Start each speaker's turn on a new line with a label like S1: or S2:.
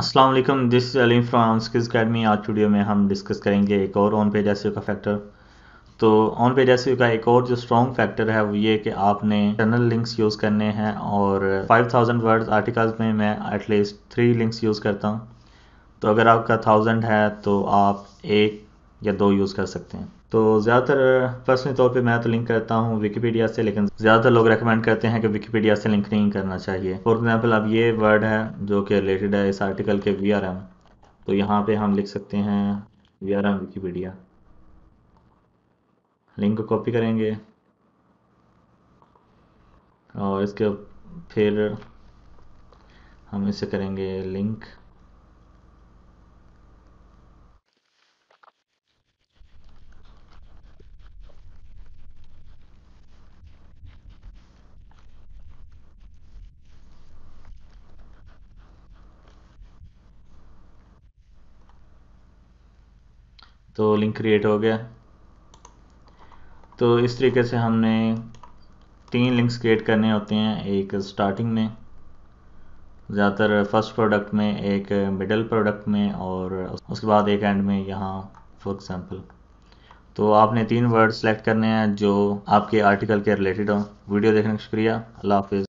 S1: अस्सलाम वालेकुम this Aleem from skills academy आज वीडियो में हम डिस्कस करेंगे एक और ऑन पेज एसईओ का फैक्टर तो ऑन पेज एसईओ का एक और जो स्ट्रॉन्ग फैक्टर है वो ये कि आपने इंटरनल लिंक्स यूज़ करने हैं और 5000 वर्ड्स आर्टिकल्स में मैं एटलीस्ट थ्री लिंक्स यूज़ करता हूँ तो अगर आपका थाउजेंड है तो आप एक या दो यूज़ कर सकते हैं तो ज़्यादातर पर्सनली तौर पे मैं तो लिंक करता हूँ विकीपीडिया से लेकिन ज़्यादातर लोग रेकमेंड करते हैं कि विकीपीडिया से लिंक नहीं करना चाहिए फॉर एग्जाम्पल अब ये वर्ड है जो कि रिलेटेड है इस आर्टिकल के वी तो यहाँ पर हम लिख सकते हैं वी आर लिंक कॉपी करेंगे और इसके फिर हम इसे करेंगे लिंक तो लिंक क्रिएट हो गया तो इस तरीके से हमने तीन लिंक्स क्रिएट करने होते हैं एक स्टार्टिंग में ज़्यादातर फर्स्ट प्रोडक्ट में एक मिडल प्रोडक्ट में और उसके बाद एक एंड में यहाँ फॉर एग्जांपल तो आपने तीन वर्ड सेलेक्ट करने हैं जो आपके आर्टिकल के रिलेटेड हों वीडियो देखने का शुक्रिया अल्लाह हाफिज़